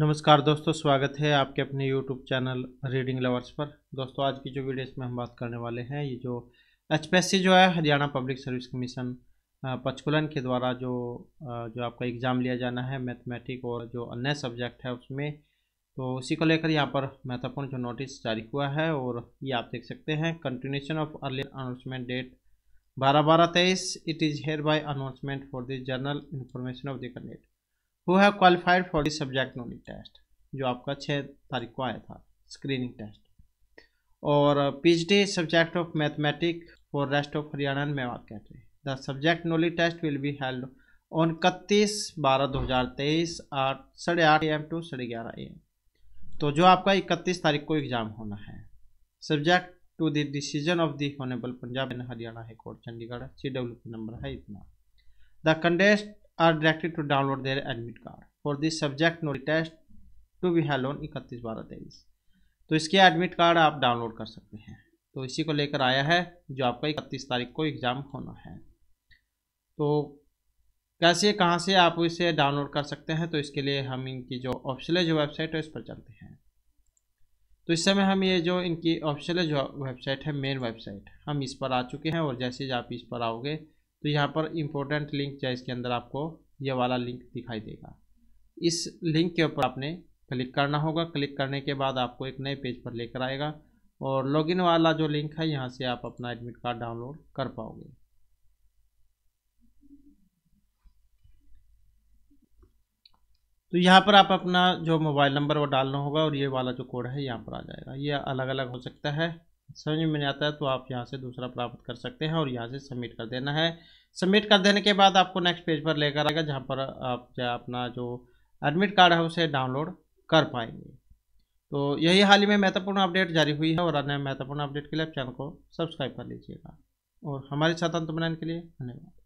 नमस्कार दोस्तों स्वागत है आपके अपने यूट्यूब चैनल रीडिंग लवर्स पर दोस्तों आज की जो वीडियो इसमें हम बात करने वाले हैं ये जो एच जो है हरियाणा पब्लिक सर्विस कमीशन पचकुलन के द्वारा जो जो आपका एग्ज़ाम लिया जाना है मैथमेटिक और जो अन्य सब्जेक्ट है उसमें तो उसी को लेकर यहाँ पर महत्वपूर्ण जो नोटिस जारी हुआ है और ये आप देख सकते हैं continuation of early announcement date बारह बारह तेईस it is hereby announcement for this general information of the candidate who have qualified for this subject knowledge test जो आपका छः तारीख को आया था स्क्रीनिंग टेस्ट और PhD subject of mathematic for rest of Haryana and Mewat category the subject knowledge test will be held on इकतीस बारह दो हज़ार तेईस आठ साढ़े आठ एम टू साढ़े ग्यारह ए एम तो जो आपका इकतीस तारीख को एग्ज़ाम होना है subject to the decision of the honourable Punjab and Haryana high court Chandigarh C W P number है इतना the candidates are directed to download their admit card. For this subject, no test to be held on इकतीस बारह तेईस तो इसके admit card आप download कर सकते हैं तो इसी को लेकर आया है जो आपका इकतीस तारीख को एग्ज़ाम होना है तो कैसे कहाँ से आप इसे डाउनलोड कर सकते हैं तो इसके लिए हम इनकी जो ऑफिशियल जो वेबसाइट है इस पर चलते हैं तो इस समय हम ये जो इनकी ऑफिशियल जो वेबसाइट है मेन वेबसाइट हम इस पर आ चुके हैं और जैसे ही आप इस पर आओगे तो यहाँ पर इम्पोर्टेंट लिंक जो है इसके अंदर आपको ये वाला लिंक दिखाई देगा इस लिंक के ऊपर आपने क्लिक करना होगा क्लिक करने के बाद आपको एक नए पेज पर लेकर आएगा और लॉगिन वाला जो लिंक है यहाँ से आप अपना एडमिट कार्ड डाउनलोड कर पाओगे तो यहाँ पर आप अपना जो मोबाइल नंबर वो डालना होगा और ये वाला जो कोड है यहाँ पर आ जाएगा ये अलग अलग हो सकता है समझ में नहीं आता है तो आप यहाँ से दूसरा प्राप्त कर सकते हैं और यहाँ से सबमिट कर देना है सबमिट कर देने के बाद आपको नेक्स्ट पेज पर लेकर आएगा जहाँ पर आप अपना जो एडमिट कार्ड है उसे डाउनलोड कर पाएंगे तो यही हाल ही में महत्वपूर्ण अपडेट जारी हुई है और अन्य महत्वपूर्ण अपडेट के लिए आप चैनल को सब्सक्राइब कर लीजिएगा और हमारे साथ अंत बनाने के लिए धन्यवाद